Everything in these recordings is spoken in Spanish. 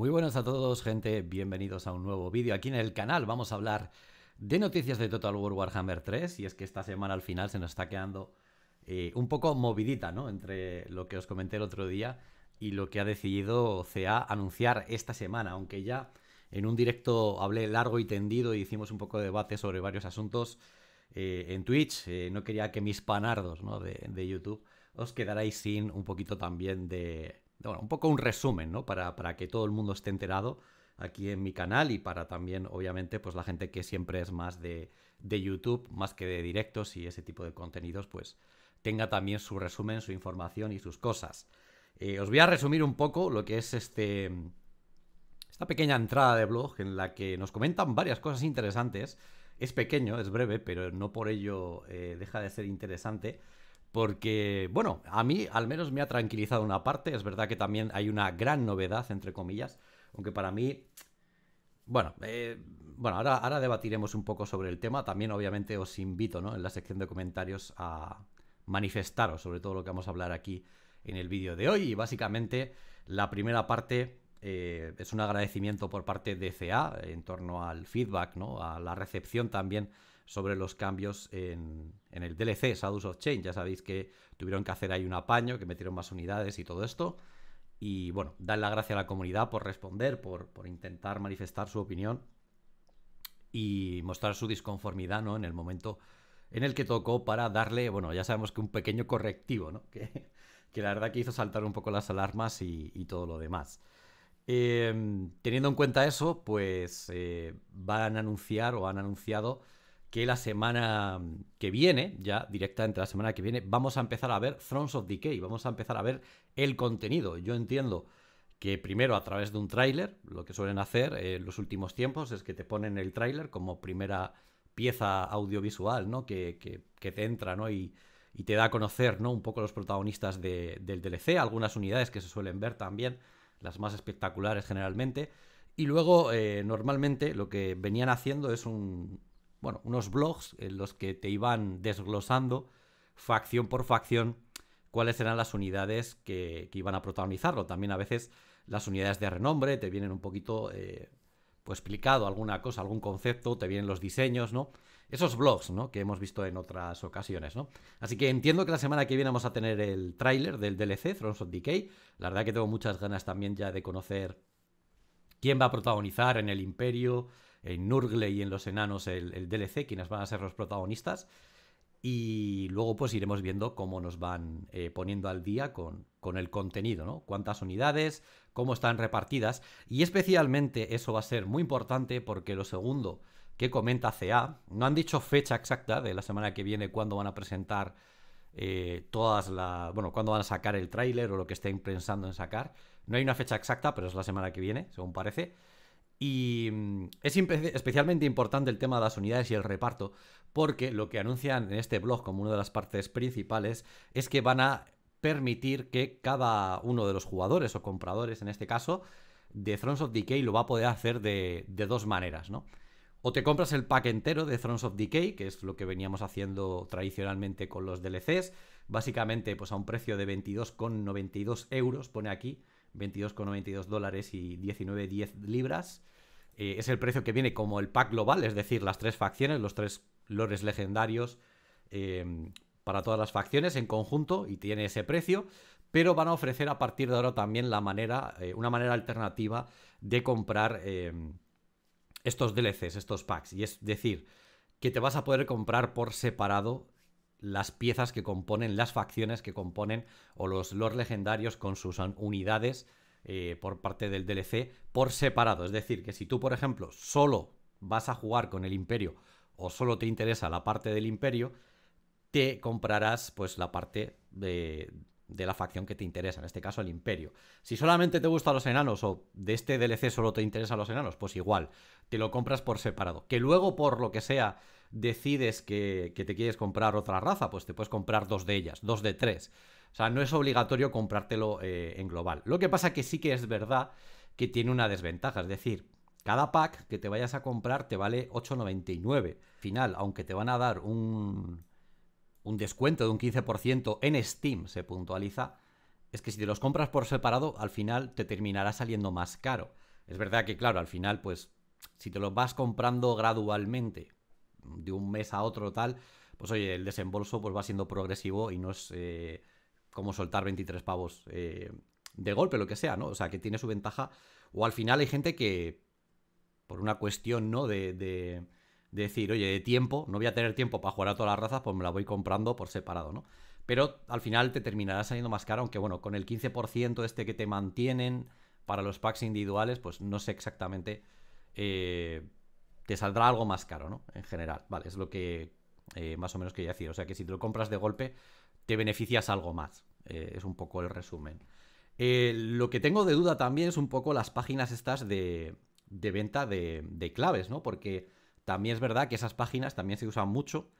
Muy buenos a todos gente, bienvenidos a un nuevo vídeo aquí en el canal. Vamos a hablar de noticias de Total War Warhammer 3 y es que esta semana al final se nos está quedando eh, un poco movidita, ¿no? Entre lo que os comenté el otro día y lo que ha decidido CA anunciar esta semana, aunque ya en un directo hablé largo y tendido y hicimos un poco de debate sobre varios asuntos eh, en Twitch. Eh, no quería que mis panardos ¿no? de, de YouTube os quedarais sin un poquito también de, bueno, un poco un resumen, ¿no? Para, que todo el mundo esté enterado aquí en mi canal y para también, obviamente, pues la gente que siempre es más de, YouTube, más que de directos y ese tipo de contenidos, pues tenga también su resumen, su información y sus cosas. Eh, os voy a resumir un poco lo que es este, esta pequeña entrada de blog en la que nos comentan varias cosas interesantes. Es pequeño, es breve, pero no por ello eh, deja de ser interesante porque, bueno, a mí al menos me ha tranquilizado una parte, es verdad que también hay una gran novedad, entre comillas, aunque para mí, bueno, eh, bueno ahora, ahora debatiremos un poco sobre el tema, también obviamente os invito ¿no? en la sección de comentarios a manifestaros sobre todo lo que vamos a hablar aquí en el vídeo de hoy y básicamente la primera parte eh, es un agradecimiento por parte de CA en torno al feedback, ¿no? a la recepción también sobre los cambios en, el DLC Shadows of Change. Ya sabéis que tuvieron que hacer ahí un apaño, que metieron más unidades y todo esto. Y bueno, dar la gracia a la comunidad por responder, por, intentar manifestar su opinión y mostrar su disconformidad ¿no? en el momento en el que tocó para darle, bueno, ya sabemos que un pequeño correctivo, ¿no? Que, que la verdad que hizo saltar un poco las alarmas y, todo lo demás. Em, teniendo en cuenta eso, pues eh, van a anunciar o han anunciado que la semana que viene, ya directamente la semana que viene, vamos a empezar a ver Thrones of Decay, vamos a empezar a ver el contenido. Yo entiendo que primero a través de un tráiler, lo que suelen hacer en los últimos tiempos es que te ponen el tráiler como primera pieza audiovisual, ¿no? Que, que, te entra, ¿no? Y, te da a conocer, ¿no? Un poco los protagonistas del DLC, algunas unidades que se suelen ver también, las más espectaculares generalmente. Y luego, eh, normalmente, lo que venían haciendo es un, bueno, unos blogs en los que te iban desglosando facción por facción cuáles eran las unidades que, iban a protagonizarlo. También a veces las unidades de renombre te vienen un poquito eh, pues explicado alguna cosa, algún concepto, te vienen los diseños, ¿no? Esos blogs, ¿no? Que hemos visto en otras ocasiones, ¿no? Así que entiendo que la semana que viene vamos a tener el tráiler del DLC, Thrones of Decay. La verdad que tengo muchas ganas también ya de conocer quién va a protagonizar en el imperio, en Nurgle y en Los Enanos el, DLC, quienes van a ser los protagonistas. Y luego pues iremos viendo cómo nos van eh, poniendo al día con, el contenido, ¿no? Cuántas unidades, cómo están repartidas. Y especialmente eso va a ser muy importante porque lo segundo que comenta CA, no han dicho fecha exacta de la semana que viene cuándo van a presentar eh, todas las. Bueno, cuándo van a sacar el tráiler o lo que estén pensando en sacar. No hay una fecha exacta, pero es la semana que viene, según parece. Y mm, es especialmente importante el tema de las unidades y el reparto, porque lo que anuncian en este blog como una de las partes principales es que van a permitir que cada uno de los jugadores o compradores, en este caso, de Thrones of Decay lo va a poder hacer de, dos maneras, ¿no? O te compras el pack entero de Thrones of Decay, que es lo que veníamos haciendo tradicionalmente con los DLCs, básicamente pues a un precio de 22,92 euros, pone aquí, 22,92 dólares y 19,10 libras. Eh, es el precio que viene como el pack global, es decir, las tres facciones, los tres lores legendarios eh, para todas las facciones en conjunto y tiene ese precio. Pero van a ofrecer a partir de ahora también la manera, eh, una manera alternativa de comprar estos DLCs, estos packs. Y es decir, que te vas a poder comprar por separado las piezas que componen, las facciones que componen o los legendarios con sus unidades eh, por parte del DLC por separado. Es decir, que si tú, por ejemplo, solo vas a jugar con el imperio o solo te interesa la parte del imperio, te comprarás pues la parte de, de la facción que te interesa, en este caso el imperio. Si solamente te gustan los enanos o de este DLC solo te interesan los enanos, pues igual, te lo compras por separado. Que luego por lo que sea decides que, que te quieres comprar otra raza, pues te puedes comprar dos de ellas, dos de tres. O sea, no es obligatorio comprártelo eh, en global. Lo que pasa que sí que es verdad que tiene una desventaja, es decir, cada pack que te vayas a comprar te vale 8,99. Final, aunque te van a dar un, un descuento de un 15% en Steam, se puntualiza, es que si te los compras por separado, al final te terminará saliendo más caro. Es verdad que, claro, al final, pues, si te los vas comprando gradualmente, de un mes a otro tal, pues oye, el desembolso pues va siendo progresivo y no es eh, como soltar 23 pavos eh, de golpe, lo que sea, ¿no? O sea, que tiene su ventaja. O al final hay gente que, por una cuestión, ¿no? de decir, oye, de tiempo, no voy a tener tiempo para jugar a todas las razas, pues me la voy comprando por separado, ¿no? Pero al final te terminará saliendo más caro, aunque bueno, con el 15% este que te mantienen para los packs individuales, pues no sé exactamente, eh, te saldrá algo más caro, ¿no? En general, vale, es lo que eh, más o menos quería decir. O sea que si te lo compras de golpe, te beneficias algo más. Eh, es un poco el resumen. lo que tengo de duda también es un poco las páginas estas de, venta de, de claves, ¿no? Porque también es verdad que esas páginas también se usan mucho.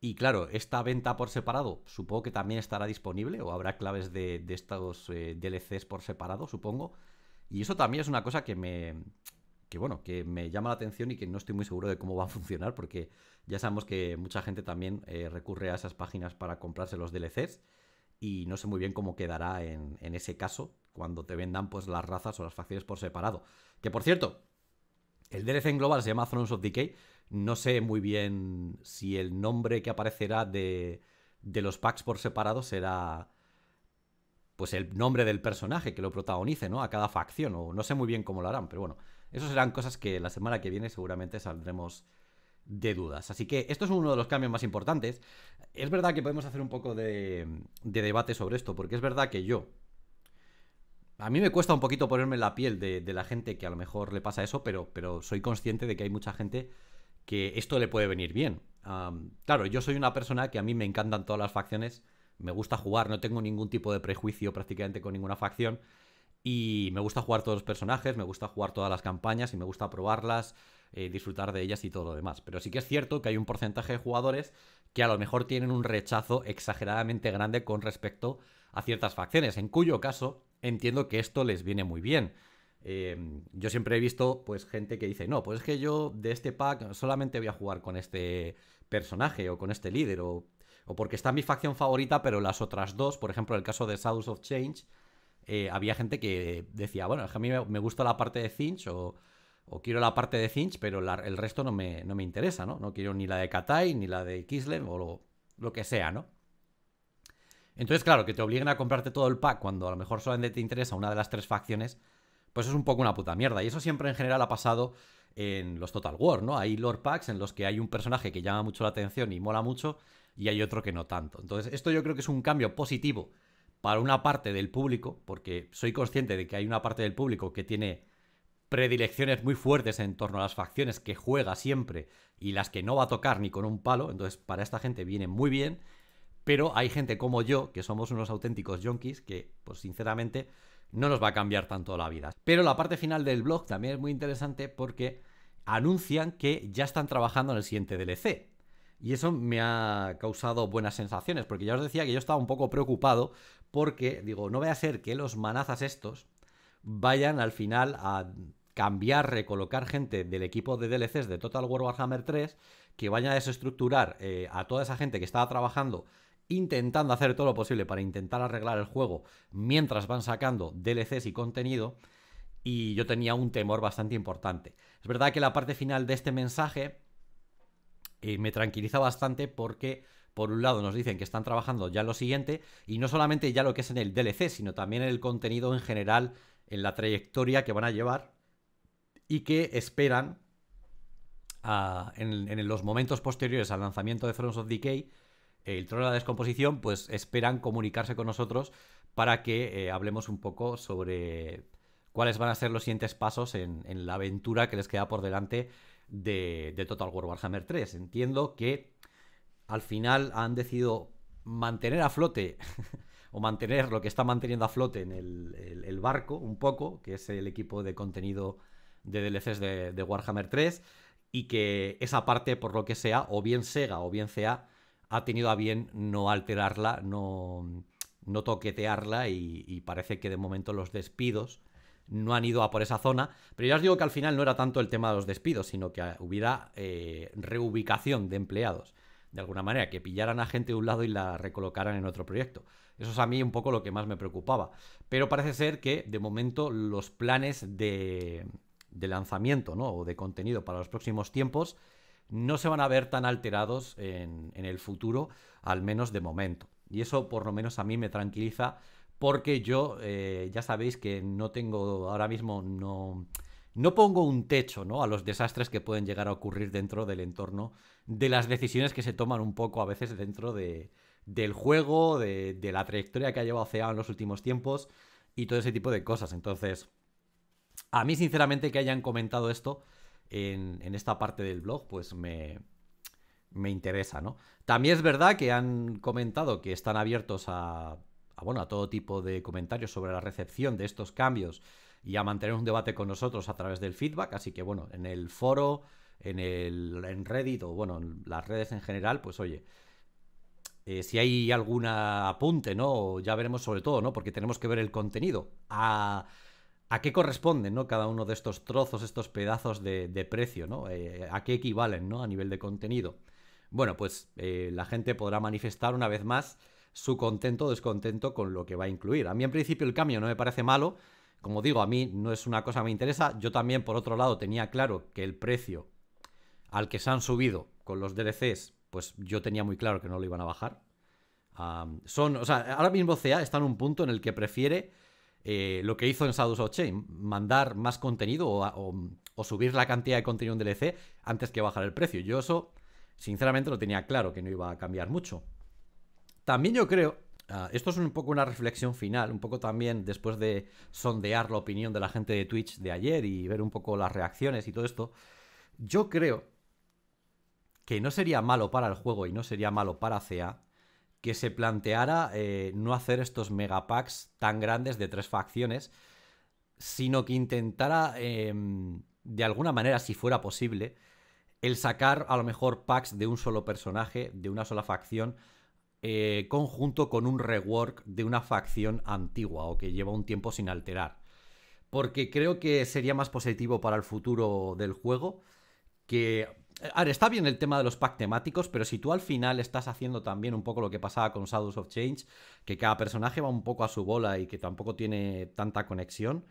Y claro, esta venta por separado supongo que también estará disponible o habrá claves de, de estos eh, DLCs por separado, supongo. Y eso también es una cosa que me, que bueno, que me llama la atención y que no estoy muy seguro de cómo va a funcionar, porque ya sabemos que mucha gente también eh, recurre a esas páginas para comprarse los DLCs y no sé muy bien cómo quedará en, ese caso cuando te vendan pues las razas o las facciones por separado. Que por cierto, el DLC en global se llama Thrones of Decay no sé muy bien si el nombre que aparecerá de, los packs por separado será pues el nombre del personaje que lo protagonice, ¿no? A cada facción, o no sé muy bien cómo lo harán, pero bueno, eso serán cosas que la semana que viene seguramente saldremos de dudas. Así que esto es uno de los cambios más importantes. Es verdad que podemos hacer un poco de, debate sobre esto, porque es verdad que yo... A mí me cuesta un poquito ponerme la piel de, la gente que a lo mejor le pasa eso, pero, pero soy consciente de que hay mucha gente que esto le puede venir bien. claro, yo soy una persona que a mí me encantan todas las facciones, me gusta jugar, no tengo ningún tipo de prejuicio prácticamente con ninguna facción y me gusta jugar todos los personajes, me gusta jugar todas las campañas y me gusta probarlas, eh, disfrutar de ellas y todo lo demás. Pero sí que es cierto que hay un porcentaje de jugadores que a lo mejor tienen un rechazo exageradamente grande con respecto a ciertas facciones, en cuyo caso entiendo que esto les viene muy bien. Em, yo siempre he visto pues gente que dice, no, pues es que yo de este pack solamente voy a jugar con este personaje o con este líder o, porque está mi facción favorita, pero las otras dos, por ejemplo, en el caso de South of Change, eh, había gente que decía, bueno, a mí me gusta la parte de Finch o, quiero la parte de Finch pero el resto no me, interesa, ¿no? No quiero ni la de Katai, ni la de Kislev o lo, lo que sea, ¿no? Entonces, claro, que te obliguen a comprarte todo el pack cuando a lo mejor solamente te interesa una de las tres facciones, pues es un poco una puta mierda. Y eso siempre en general ha pasado en los Total War, ¿no? Hay Lord packs en los que hay un personaje que llama mucho la atención y mola mucho y hay otro que no tanto. Entonces, esto yo creo que es un cambio positivo para una parte del público, porque soy consciente de que hay una parte del público que tiene predilecciones muy fuertes en torno a las facciones que juega siempre y las que no va a tocar ni con un palo, entonces para esta gente viene muy bien, pero hay gente como yo, que somos unos auténticos junkies que pues sinceramente no nos va a cambiar tanto la vida. Pero la parte final del blog también es muy interesante porque anuncian que ya están trabajando en el siguiente DLC. Y eso me ha causado buenas sensaciones, porque ya os decía que yo estaba un poco preocupado porque, digo, no vaya a ser que los manazas estos vayan al final a cambiar, recolocar gente del equipo de DLCs de Total War Warhammer 3, que vayan a desestructurar eh, a toda esa gente que estaba trabajando intentando hacer todo lo posible para intentar arreglar el juego mientras van sacando DLCs y contenido. Y yo tenía un temor bastante importante. Es verdad que la parte final de este mensaje eh, me tranquiliza bastante porque por un lado nos dicen que están trabajando ya lo siguiente y no solamente ya lo que es en el DLC, sino también en el contenido en general, en la trayectoria que van a llevar y que esperan en, en, los momentos posteriores al lanzamiento de Thrones of Decay el trono de la descomposición, pues esperan comunicarse con nosotros para que eh, hablemos un poco sobre cuáles van a ser los siguientes pasos en, la aventura que les queda por delante de, Total War Warhammer 3. Entiendo que al final han decidido mantener a flote o mantener lo que está manteniendo a flote en el, barco un poco, que es el equipo de contenido de DLCs de, de Warhammer 3 y que esa parte por lo que sea, o bien Sega o bien CA, ha tenido a bien no alterarla, no, toquetearla y, parece que de momento los despidos no han ido a por esa zona. Pero ya os digo que al final no era tanto el tema de los despidos, sino que hubiera eh, reubicación de empleados. De alguna manera, que pillaran a gente de un lado y la recolocaran en otro proyecto. Eso es a mí un poco lo que más me preocupaba. Pero parece ser que de momento los planes de, lanzamiento o de contenido para los próximos tiempos no se van a ver tan alterados en, el futuro, al menos de momento. Y eso por lo menos a mí me tranquiliza porque yo eh, ya sabéis que no tengo ahora mismo no no pongo un techo ¿no? a los desastres que pueden llegar a ocurrir dentro del entorno de las decisiones que se toman un poco a veces dentro de, del juego, de, de, la trayectoria que ha llevado CEA en los últimos tiempos y todo ese tipo de cosas. Entonces, a mí sinceramente que hayan comentado esto en, esta parte del blog, pues me, interesa, ¿no? También es verdad que han comentado que están abiertos a, bueno, a todo tipo de comentarios sobre la recepción de estos cambios y a mantener un debate con nosotros a través del feedback, así que bueno, en el foro, en el en Reddit o bueno, en las redes en general, pues oye, eh, si hay algún apunte, ¿no? Ya veremos sobre todo, ¿no? Porque tenemos que ver el contenido. A a qué corresponden ¿no? cada uno de estos trozos, estos pedazos de, precio, ¿no? Eh, a qué equivalen ¿no? a nivel de contenido. Bueno, pues eh, la gente podrá manifestar una vez más su contento o descontento con lo que va a incluir. A mí en principio el cambio no me parece malo, como digo, a mí no es una cosa que me interesa, yo también por otro lado tenía claro que el precio al que se han subido con los DLCs, pues yo tenía muy claro que no lo iban a bajar. son, o sea, ahora mismo CA está en un punto en el que prefiere eh, lo que hizo en Shadows of Chain, mandar más contenido o, subir la cantidad de contenido en DLC antes que bajar el precio. Yo eso, sinceramente, lo tenía claro, que no iba a cambiar mucho. También yo creo, ah, esto es un poco una reflexión final, un poco también después de sondear la opinión de la gente de Twitch de ayer y ver un poco las reacciones y todo esto, yo creo que no sería malo para el juego y no sería malo para CA que se planteara eh, no hacer estos megapacks tan grandes de tres facciones, sino que intentara, em, de alguna manera, si fuera posible, el sacar a lo mejor packs de un solo personaje, de una sola facción, eh, conjunto con un rework de una facción antigua o que lleva un tiempo sin alterar. Porque creo que sería más positivo para el futuro del juego que Ahora, está bien el tema de los packs temáticos, pero si tú al final estás haciendo también un poco lo que pasaba con Shadows of Change, que cada personaje va un poco a su bola y que tampoco tiene tanta conexión.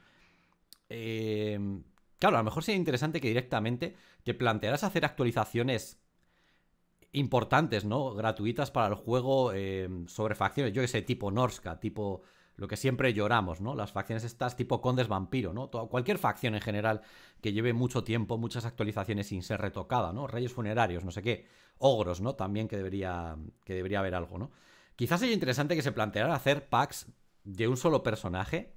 Em, claro, a lo mejor sería interesante que directamente te plantearas hacer actualizaciones importantes, ¿no? Gratuitas para el juego em, sobre facciones, yo que sé, tipo Norska, tipo lo que siempre lloramos, ¿no? Las facciones estas tipo Condes Vampiro, ¿no? cualquier facción en general que lleve mucho tiempo, muchas actualizaciones sin ser retocada, ¿no? Reyes funerarios, no sé qué. Ogros, ¿no? También que debería, que debería haber algo, ¿no? Quizás sería interesante que se planteara hacer packs de un solo personaje,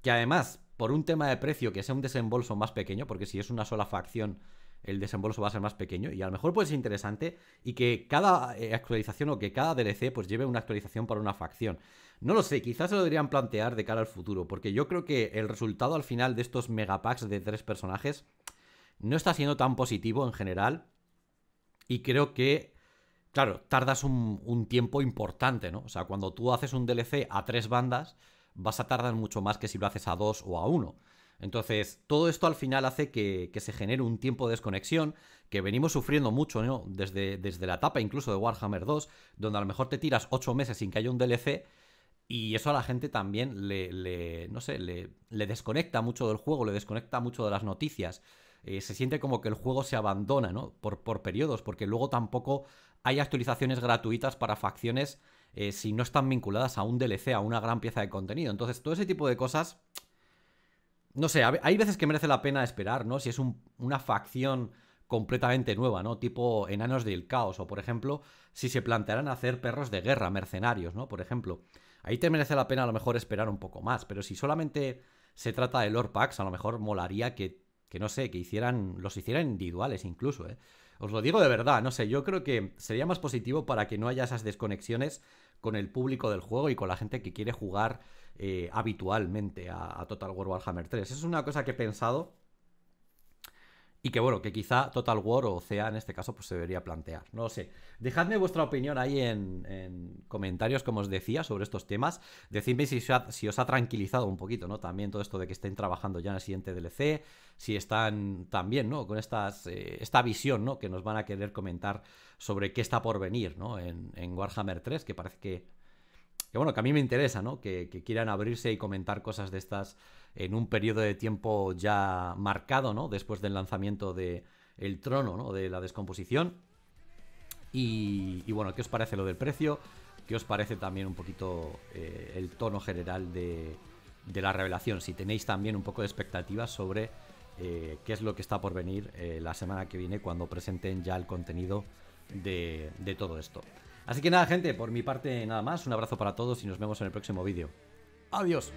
que además, por un tema de precio, que sea un desembolso más pequeño, porque si es una sola facción el desembolso va a ser más pequeño y a lo mejor puede ser interesante y que cada eh, actualización o que cada DLC pues lleve una actualización para una facción. No lo sé, quizás se lo deberían plantear de cara al futuro, porque yo creo que el resultado al final de estos megapacks de tres personajes no está siendo tan positivo en general y creo que, claro, tardas un, un tiempo importante, ¿no? O sea, cuando tú haces un DLC a tres bandas, vas a tardar mucho más que si lo haces a dos o a uno. Entonces, todo esto al final hace que, se genere un tiempo de desconexión que venimos sufriendo mucho desde, desde la etapa incluso de Warhammer 2, donde a lo mejor te tiras 8 meses sin que haya un DLC. Y eso a la gente también le, no le, desconecta mucho del juego, le desconecta mucho de las noticias. Eh, se siente como que el juego se abandona, Por, periodos, porque luego tampoco hay actualizaciones gratuitas para facciones eh, si no están vinculadas a un DLC, a una gran pieza de contenido. Entonces, todo ese tipo de cosas no sé, hay veces que merece la pena esperar, ¿no? Si es una facción completamente nueva, ¿no? Tipo enanos del caos, o por ejemplo, si se plantearan hacer perros de guerra, mercenarios, ¿no? Por ejemplo, ahí te merece la pena a lo mejor esperar un poco más, pero si solamente se trata de Lord Pax, a lo mejor molaría que, que no sé, que hicieran, los hicieran individuales incluso, ¿eh? Os lo digo de verdad, no sé, yo creo que sería más positivo para que no haya esas desconexiones con el público del juego y con la gente que quiere jugar eh, habitualmente a, Total War Warhammer 3. Es una cosa que he pensado y que bueno, que quizá Total War o CEA en este caso pues se debería plantear. No lo sé. Dejadme vuestra opinión ahí en, comentarios, como os decía, sobre estos temas. Decidme si, os ha tranquilizado un poquito, ¿no? También todo esto de que estén trabajando ya en el siguiente DLC, si están también, ¿no? Con estas, eh, esta visión, ¿no? Que nos van a querer comentar sobre qué está por venir, ¿no? En, en Warhammer 3, que parece que que bueno, que a mí me interesa, ¿no? Que, quieran abrirse y comentar cosas de estas en un periodo de tiempo ya marcado, ¿no? Después del lanzamiento de El Trono, ¿no? De la descomposición. Y, bueno, ¿qué os parece lo del precio? ¿Qué os parece también un poquito eh, el tono general de, la revelación? Si tenéis también un poco de expectativas sobre eh, qué es lo que está por venir eh, la semana que viene cuando presenten ya el contenido de todo esto. Así que nada, gente, por mi parte nada más. Un abrazo para todos y nos vemos en el próximo vídeo. Adiós.